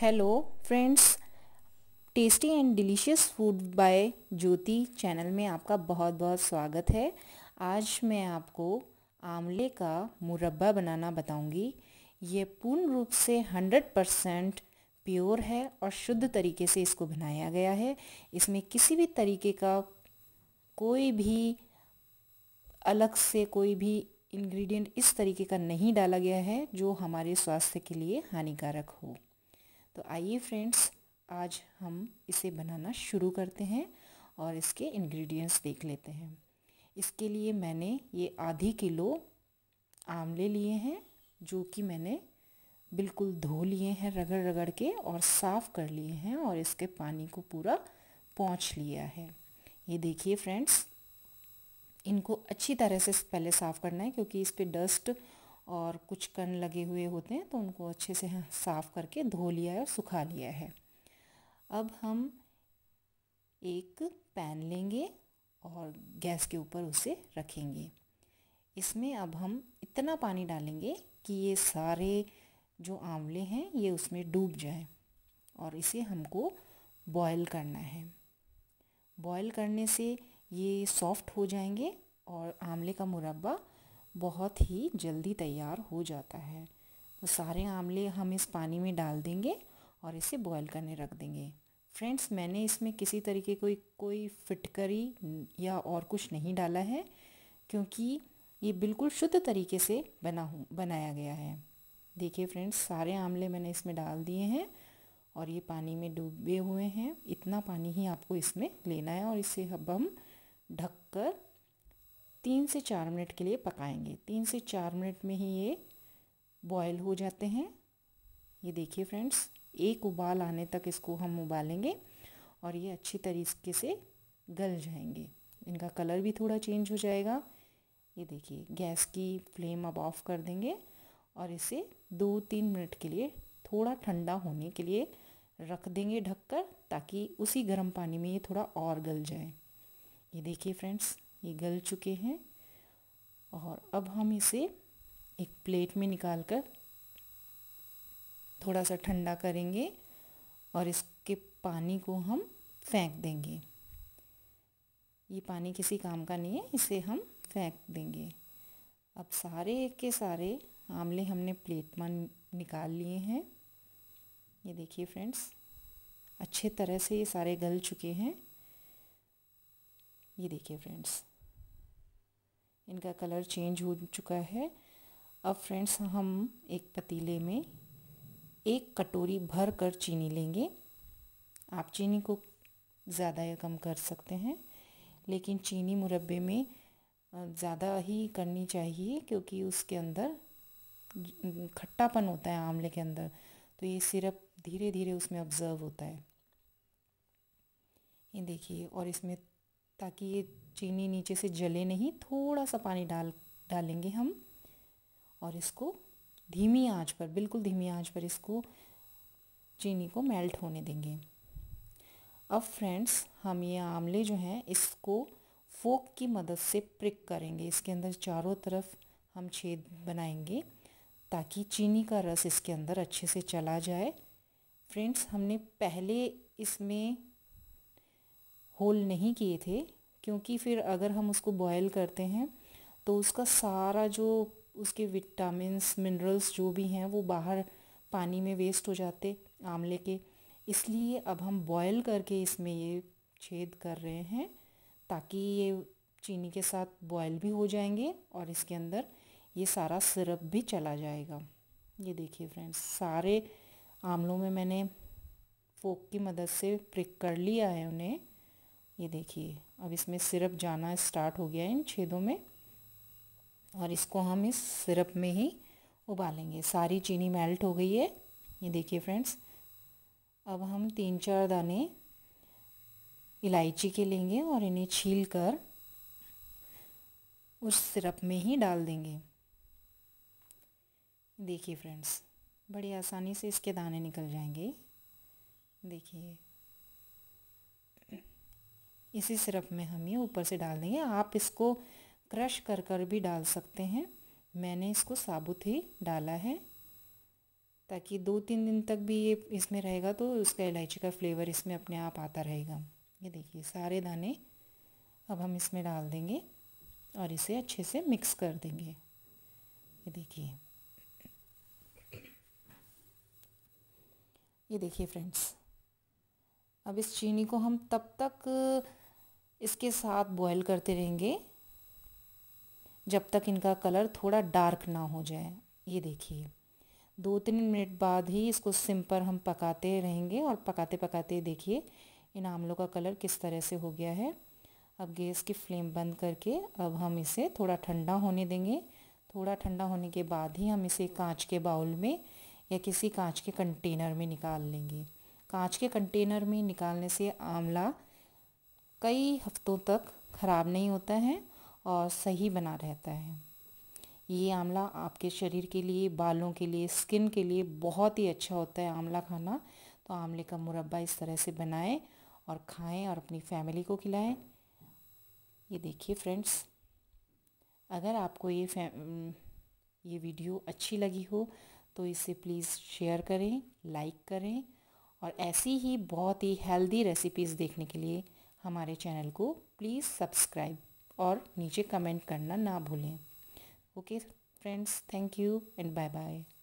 hello friends tasty and delicious food by Jyoti channel में आपका बहुत बहुत स्वागत है आज मैं आपको आमले का मुरब्बा बनाना बताऊंगी ये पूर्ण रूप से 100 परसेंट प्योर है और शुद्ध तरीके से इसको बनाया गया है इसमें किसी भी तरीके का कोई भी अलग से कोई भी इंग्रेडिएंट इस तरीके का नहीं डाला गया है जो हमारे स्वास्थ्य के लिए हानिकारक हो तो आइए फ्रेंड्स आज हम इसे बनाना शुरू करते हैं और इसके इंग्रेडिएंट्स देख लेते हैं इसके लिए मैंने ये आधी किलो आमले लिए हैं जो कि मैंने बिल्कुल धो लिए हैं रगड़ रगड़ के और साफ़ कर लिए हैं और इसके पानी को पूरा पहुँच लिया है ये देखिए फ्रेंड्स इनको अच्छी तरह से पहले साफ़ करना है क्योंकि इस पर डस्ट और कुछ कण लगे हुए होते हैं तो उनको अच्छे से साफ़ करके धो लिया है और सुखा लिया है अब हम एक पैन लेंगे और गैस के ऊपर उसे रखेंगे इसमें अब हम इतना पानी डालेंगे कि ये सारे जो आंवले हैं ये उसमें डूब जाए और इसे हमको बॉयल करना है बॉयल करने से ये सॉफ्ट हो जाएंगे और आंवले का मुरब्बा बहुत ही जल्दी तैयार हो जाता है तो सारे आमले हम इस पानी में डाल देंगे और इसे बॉयल करने रख देंगे फ्रेंड्स मैंने इसमें किसी तरीके कोई कोई फिटकरी या और कुछ नहीं डाला है क्योंकि ये बिल्कुल शुद्ध तरीके से बना हूँ बनाया गया है देखिए फ्रेंड्स सारे आमले मैंने इसमें डाल दिए हैं और ये पानी में डूबे हुए हैं इतना पानी ही आपको इसमें लेना है और इसे अब हम ढककर तीन से चार मिनट के लिए पकाएंगे तीन से चार मिनट में ही ये बॉयल हो जाते हैं ये देखिए फ्रेंड्स एक उबाल आने तक इसको हम उबालेंगे और ये अच्छी तरीके से गल जाएंगे इनका कलर भी थोड़ा चेंज हो जाएगा ये देखिए गैस की फ्लेम अब ऑफ़ कर देंगे और इसे दो तीन मिनट के लिए थोड़ा ठंडा होने के लिए रख देंगे ढककर ताकि उसी गर्म पानी में ये थोड़ा और गल जाए ये देखिए फ्रेंड्स ये गल चुके हैं और अब हम इसे एक प्लेट में निकाल कर थोड़ा सा ठंडा करेंगे और इसके पानी को हम फेंक देंगे ये पानी किसी काम का नहीं है इसे हम फेंक देंगे अब सारे के सारे आमले हमने प्लेट में निकाल लिए हैं ये देखिए फ्रेंड्स अच्छे तरह से ये सारे गल चुके हैं ये देखिए फ्रेंड्स इनका कलर चेंज हो चुका है अब फ्रेंड्स हम एक पतीले में एक कटोरी भर कर चीनी लेंगे आप चीनी को ज़्यादा या कम कर सकते हैं लेकिन चीनी मुरब्बे में ज़्यादा ही करनी चाहिए क्योंकि उसके अंदर खट्टापन होता है आमले के अंदर तो ये सिरप धीरे धीरे उसमें ऑब्ज़र्व होता है ये देखिए और इसमें ताकि ये चीनी नीचे से जले नहीं थोड़ा सा पानी डाल डालेंगे हम और इसको धीमी आंच पर बिल्कुल धीमी आंच पर इसको चीनी को मेल्ट होने देंगे अब फ्रेंड्स हम ये आमले जो हैं इसको फोक की मदद से प्रिक करेंगे इसके अंदर चारों तरफ हम छेद बनाएंगे ताकि चीनी का रस इसके अंदर अच्छे से चला जाए फ्रेंड्स हमने पहले इसमें होल नहीं किए थे क्योंकि फिर अगर हम उसको बॉयल करते हैं तो उसका सारा जो उसके विटामिन्स मिनरल्स जो भी हैं वो बाहर पानी में वेस्ट हो जाते आमले के इसलिए अब हम बॉयल करके इसमें ये छेद कर रहे हैं ताकि ये चीनी के साथ बॉयल भी हो जाएंगे और इसके अंदर ये सारा सिरप भी चला जाएगा ये देखिए फ्रेंड्स सारे आमलों में मैंने फोक की मदद से प्रिक कर लिया है उन्हें ये देखिए अब इसमें सिरप जाना स्टार्ट हो गया है इन छेदों में और इसको हम इस सिरप में ही उबालेंगे सारी चीनी मेल्ट हो गई है ये देखिए फ्रेंड्स अब हम तीन चार दाने इलायची के लेंगे और इन्हें छील कर उस सिरप में ही डाल देंगे देखिए फ्रेंड्स बड़ी आसानी से इसके दाने निकल जाएंगे देखिए इसी सिरप में हम ये ऊपर से डाल देंगे आप इसको क्रश कर कर भी डाल सकते हैं मैंने इसको साबुत ही डाला है ताकि दो तीन दिन तक भी ये इसमें रहेगा तो उसका इलायची का फ्लेवर इसमें अपने आप आता रहेगा ये देखिए सारे दाने अब हम इसमें डाल देंगे और इसे अच्छे से मिक्स कर देंगे ये देखिए ये देखिए फ्रेंड्स अब इस चीनी को हम तब तक इसके साथ बॉयल करते रहेंगे जब तक इनका कलर थोड़ा डार्क ना हो जाए ये देखिए दो तीन मिनट बाद ही इसको सिम पर हम पकाते रहेंगे और पकाते पकाते देखिए इन आमलों का कलर किस तरह से हो गया है अब गैस की फ्लेम बंद करके अब हम इसे थोड़ा ठंडा होने देंगे थोड़ा ठंडा होने के बाद ही हम इसे कांच के बाउल में या किसी कांच के कंटेनर में निकाल लेंगे कांच के कंटेनर में निकालने से आंवला कई हफ्तों तक ख़राब नहीं होता है और सही बना रहता है ये आंवला आपके शरीर के लिए बालों के लिए स्किन के लिए बहुत ही अच्छा होता है आंवला खाना तो आंवले का मुरब्बा इस तरह से बनाएं और खाएं और अपनी फैमिली को खिलाएं ये देखिए फ्रेंड्स अगर आपको ये ये वीडियो अच्छी लगी हो तो इसे प्लीज़ शेयर करें लाइक करें और ऐसी ही बहुत ही हेल्दी रेसिपीज़ देखने के लिए हमारे चैनल को प्लीज़ सब्सक्राइब और नीचे कमेंट करना ना भूलें okay friends thank you and bye bye